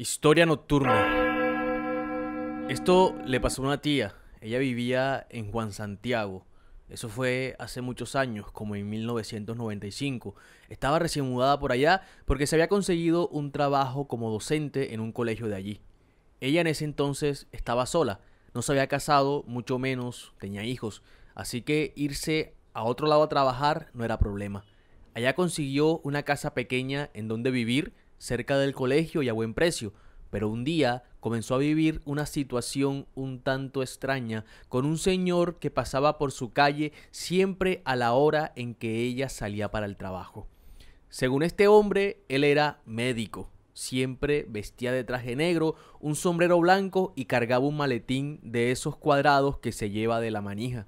Historia nocturna. Esto le pasó a una tía. Ella vivía en Juan Santiago. Eso fue hace muchos años, como en 1995. Estaba recién mudada por allá porque se había conseguido un trabajo como docente en un colegio de allí. Ella en ese entonces estaba sola, no se había casado, mucho menos tenía hijos, así que irse a otro lado a trabajar no era problema. Allá consiguió una casa pequeña en donde vivir cerca del colegio y a buen precio, pero un día comenzó a vivir una situación un tanto extraña con un señor que pasaba por su calle siempre a la hora en que ella salía para el trabajo. Según este hombre, él era médico. Siempre vestía de traje negro, un sombrero blanco y cargaba un maletín de esos cuadrados que se lleva de la manija.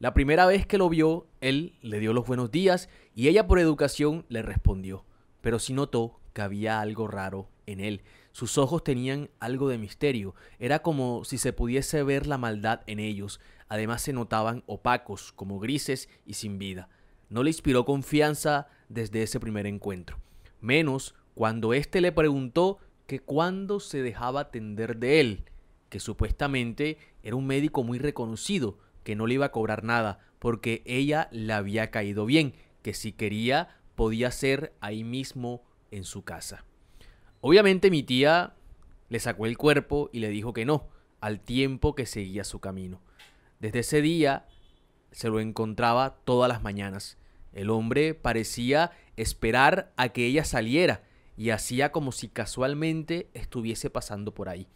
La primera vez que lo vio, él le dio los buenos días y ella por educación le respondió, pero si notó que había algo raro en él. Sus ojos tenían algo de misterio, era como si se pudiese ver la maldad en ellos, además se notaban opacos, como grises y sin vida. No le inspiró confianza desde ese primer encuentro, menos cuando éste le preguntó que cuándo se dejaba atender de él, que supuestamente era un médico muy reconocido, que no le iba a cobrar nada, porque ella le había caído bien, que si quería podía ser ahí mismo en su casa. Obviamente mi tía le sacó el cuerpo y le dijo que no, al tiempo que seguía su camino. Desde ese día se lo encontraba todas las mañanas. El hombre parecía esperar a que ella saliera y hacía como si casualmente estuviese pasando por ahí.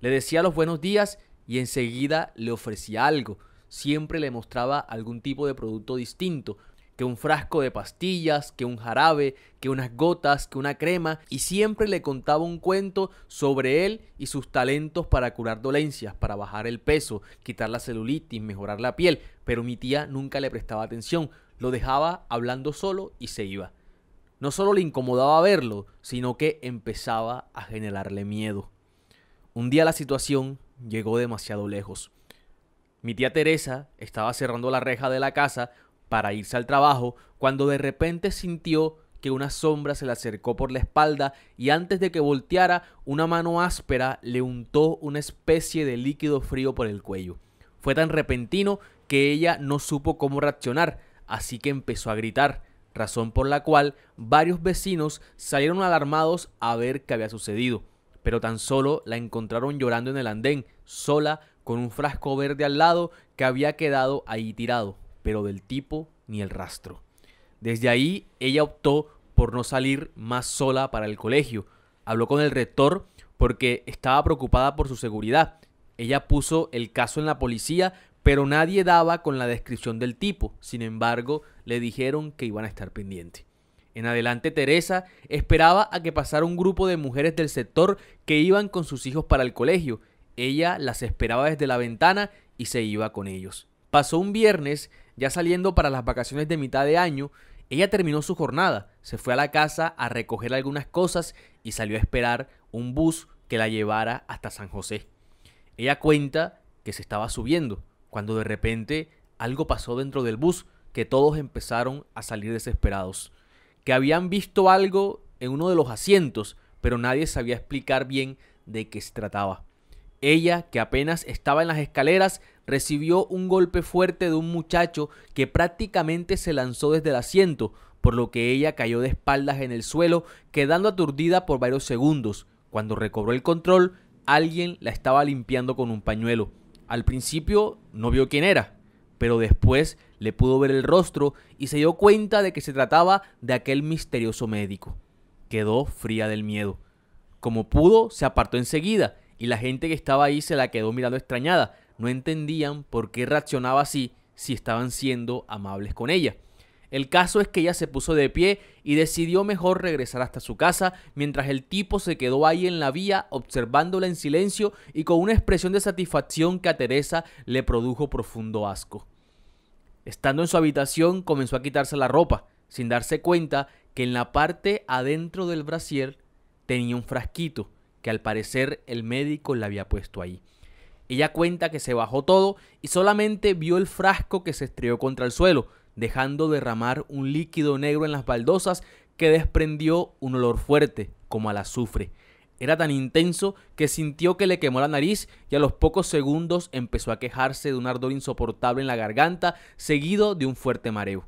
Le decía los buenos días y enseguida le ofrecía algo. Siempre le mostraba algún tipo de producto distinto que un frasco de pastillas, que un jarabe, que unas gotas, que una crema, y siempre le contaba un cuento sobre él y sus talentos para curar dolencias, para bajar el peso, quitar la celulitis, mejorar la piel, pero mi tía nunca le prestaba atención, lo dejaba hablando solo y se iba. No solo le incomodaba verlo, sino que empezaba a generarle miedo. Un día la situación llegó demasiado lejos. Mi tía Teresa estaba cerrando la reja de la casa para irse al trabajo cuando de repente sintió que una sombra se le acercó por la espalda y antes de que volteara, una mano áspera le untó una especie de líquido frío por el cuello. Fue tan repentino que ella no supo cómo reaccionar, así que empezó a gritar, razón por la cual varios vecinos salieron alarmados a ver qué había sucedido, pero tan solo la encontraron llorando en el andén, sola, con un frasco verde al lado que había quedado ahí tirado pero del tipo ni el rastro. Desde ahí ella optó por no salir más sola para el colegio. Habló con el rector porque estaba preocupada por su seguridad. Ella puso el caso en la policía, pero nadie daba con la descripción del tipo. Sin embargo, le dijeron que iban a estar pendientes. En adelante, Teresa esperaba a que pasara un grupo de mujeres del sector que iban con sus hijos para el colegio. Ella las esperaba desde la ventana y se iba con ellos. Pasó un viernes ya saliendo para las vacaciones de mitad de año, ella terminó su jornada, se fue a la casa a recoger algunas cosas y salió a esperar un bus que la llevara hasta San José. Ella cuenta que se estaba subiendo, cuando de repente algo pasó dentro del bus, que todos empezaron a salir desesperados, que habían visto algo en uno de los asientos, pero nadie sabía explicar bien de qué se trataba. Ella, que apenas estaba en las escaleras, recibió un golpe fuerte de un muchacho que prácticamente se lanzó desde el asiento, por lo que ella cayó de espaldas en el suelo, quedando aturdida por varios segundos. Cuando recobró el control, alguien la estaba limpiando con un pañuelo. Al principio no vio quién era, pero después le pudo ver el rostro y se dio cuenta de que se trataba de aquel misterioso médico. Quedó fría del miedo. Como pudo, se apartó enseguida y la gente que estaba ahí se la quedó mirando extrañada, no entendían por qué reaccionaba así si estaban siendo amables con ella. El caso es que ella se puso de pie y decidió mejor regresar hasta su casa, mientras el tipo se quedó ahí en la vía observándola en silencio y con una expresión de satisfacción que a Teresa le produjo profundo asco. Estando en su habitación comenzó a quitarse la ropa, sin darse cuenta que en la parte adentro del brasier tenía un frasquito que al parecer el médico le había puesto ahí. Ella cuenta que se bajó todo y solamente vio el frasco que se estrelló contra el suelo, dejando derramar un líquido negro en las baldosas que desprendió un olor fuerte, como al azufre. Era tan intenso que sintió que le quemó la nariz y a los pocos segundos empezó a quejarse de un ardor insoportable en la garganta, seguido de un fuerte mareo.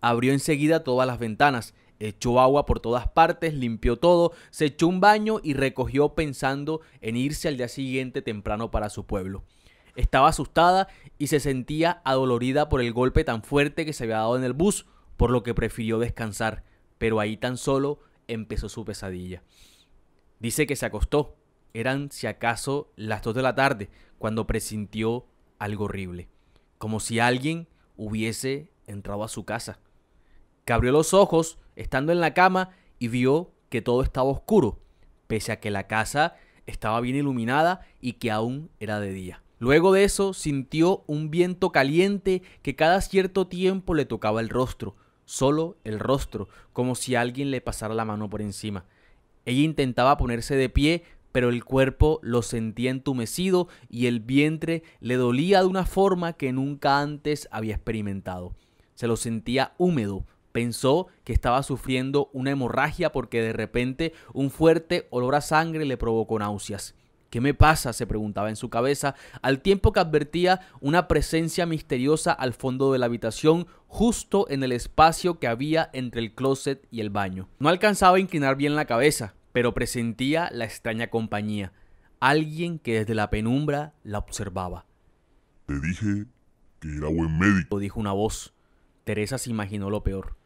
Abrió enseguida todas las ventanas echó agua por todas partes, limpió todo, se echó un baño y recogió pensando en irse al día siguiente temprano para su pueblo. Estaba asustada y se sentía adolorida por el golpe tan fuerte que se había dado en el bus, por lo que prefirió descansar, pero ahí tan solo empezó su pesadilla. Dice que se acostó. Eran, si acaso, las dos de la tarde, cuando presintió algo horrible, como si alguien hubiese entrado a su casa que abrió los ojos estando en la cama y vio que todo estaba oscuro, pese a que la casa estaba bien iluminada y que aún era de día. Luego de eso sintió un viento caliente que cada cierto tiempo le tocaba el rostro, solo el rostro, como si alguien le pasara la mano por encima. Ella intentaba ponerse de pie, pero el cuerpo lo sentía entumecido y el vientre le dolía de una forma que nunca antes había experimentado. Se lo sentía húmedo, Pensó que estaba sufriendo una hemorragia porque de repente un fuerte olor a sangre le provocó náuseas. ¿Qué me pasa? se preguntaba en su cabeza, al tiempo que advertía una presencia misteriosa al fondo de la habitación, justo en el espacio que había entre el closet y el baño. No alcanzaba a inclinar bien la cabeza, pero presentía la extraña compañía, alguien que desde la penumbra la observaba. Te dije que era buen médico, dijo una voz. Teresa se imaginó lo peor.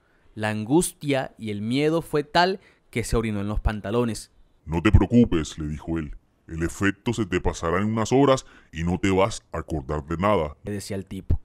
La angustia y el miedo fue tal que se orinó en los pantalones. No te preocupes, le dijo él. El efecto se te pasará en unas horas y no te vas a acordar de nada, le decía el tipo.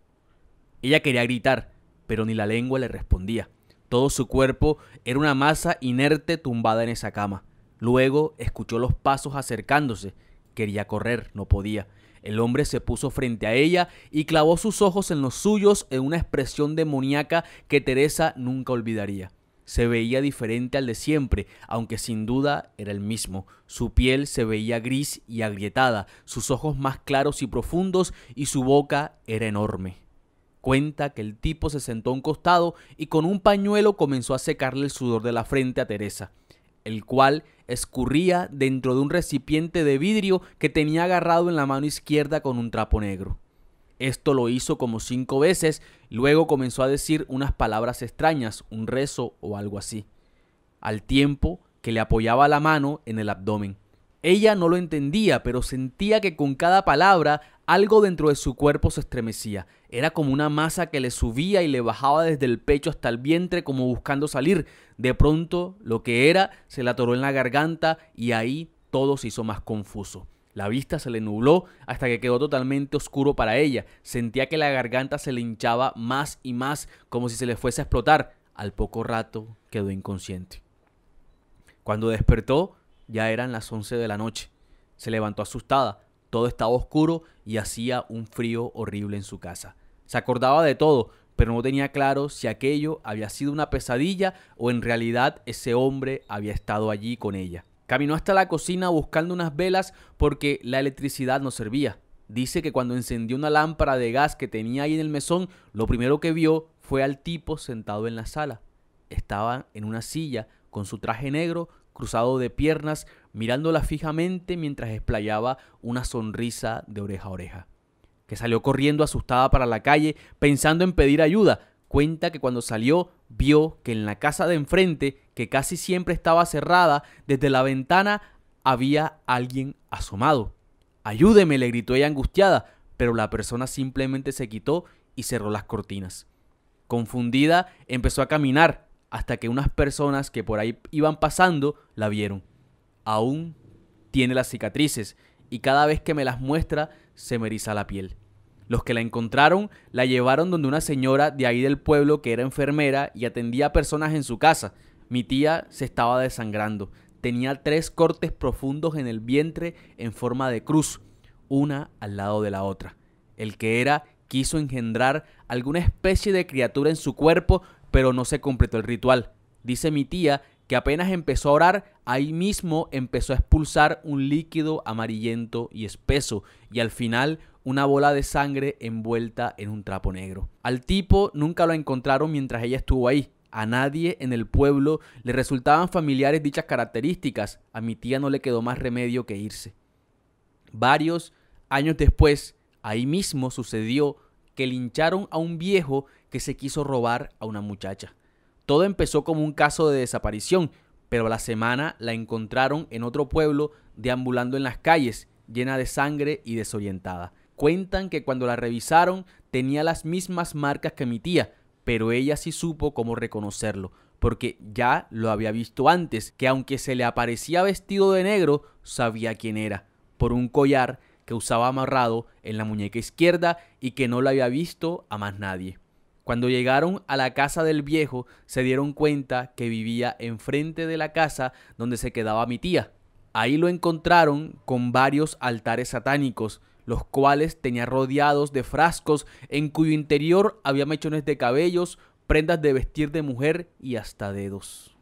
Ella quería gritar, pero ni la lengua le respondía. Todo su cuerpo era una masa inerte tumbada en esa cama. Luego escuchó los pasos acercándose. Quería correr, no podía. El hombre se puso frente a ella y clavó sus ojos en los suyos en una expresión demoníaca que Teresa nunca olvidaría. Se veía diferente al de siempre, aunque sin duda era el mismo. Su piel se veía gris y agrietada, sus ojos más claros y profundos y su boca era enorme. Cuenta que el tipo se sentó a un costado y con un pañuelo comenzó a secarle el sudor de la frente a Teresa el cual escurría dentro de un recipiente de vidrio que tenía agarrado en la mano izquierda con un trapo negro. Esto lo hizo como cinco veces, luego comenzó a decir unas palabras extrañas, un rezo o algo así, al tiempo que le apoyaba la mano en el abdomen. Ella no lo entendía, pero sentía que con cada palabra algo dentro de su cuerpo se estremecía. Era como una masa que le subía y le bajaba desde el pecho hasta el vientre como buscando salir. De pronto, lo que era se le atoró en la garganta y ahí todo se hizo más confuso. La vista se le nubló hasta que quedó totalmente oscuro para ella. Sentía que la garganta se le hinchaba más y más como si se le fuese a explotar. Al poco rato quedó inconsciente. Cuando despertó, ya eran las 11 de la noche. Se levantó asustada todo estaba oscuro y hacía un frío horrible en su casa. Se acordaba de todo, pero no tenía claro si aquello había sido una pesadilla o en realidad ese hombre había estado allí con ella. Caminó hasta la cocina buscando unas velas porque la electricidad no servía. Dice que cuando encendió una lámpara de gas que tenía ahí en el mesón, lo primero que vio fue al tipo sentado en la sala. Estaba en una silla con su traje negro, cruzado de piernas, mirándola fijamente mientras explayaba una sonrisa de oreja a oreja, que salió corriendo asustada para la calle pensando en pedir ayuda. Cuenta que cuando salió vio que en la casa de enfrente, que casi siempre estaba cerrada, desde la ventana había alguien asomado. Ayúdeme, le gritó ella angustiada, pero la persona simplemente se quitó y cerró las cortinas. Confundida, empezó a caminar hasta que unas personas que por ahí iban pasando la vieron aún tiene las cicatrices y cada vez que me las muestra se me eriza la piel. Los que la encontraron la llevaron donde una señora de ahí del pueblo que era enfermera y atendía a personas en su casa. Mi tía se estaba desangrando. Tenía tres cortes profundos en el vientre en forma de cruz, una al lado de la otra. El que era quiso engendrar alguna especie de criatura en su cuerpo, pero no se completó el ritual. Dice mi tía que apenas empezó a orar, ahí mismo empezó a expulsar un líquido amarillento y espeso, y al final una bola de sangre envuelta en un trapo negro. Al tipo nunca lo encontraron mientras ella estuvo ahí. A nadie en el pueblo le resultaban familiares dichas características. A mi tía no le quedó más remedio que irse. Varios años después, ahí mismo sucedió que lincharon a un viejo que se quiso robar a una muchacha. Todo empezó como un caso de desaparición, pero a la semana la encontraron en otro pueblo deambulando en las calles, llena de sangre y desorientada. Cuentan que cuando la revisaron tenía las mismas marcas que mi tía, pero ella sí supo cómo reconocerlo, porque ya lo había visto antes, que aunque se le aparecía vestido de negro, sabía quién era, por un collar que usaba amarrado en la muñeca izquierda y que no la había visto a más nadie. Cuando llegaron a la casa del viejo, se dieron cuenta que vivía enfrente de la casa donde se quedaba mi tía. Ahí lo encontraron con varios altares satánicos, los cuales tenía rodeados de frascos en cuyo interior había mechones de cabellos, prendas de vestir de mujer y hasta dedos.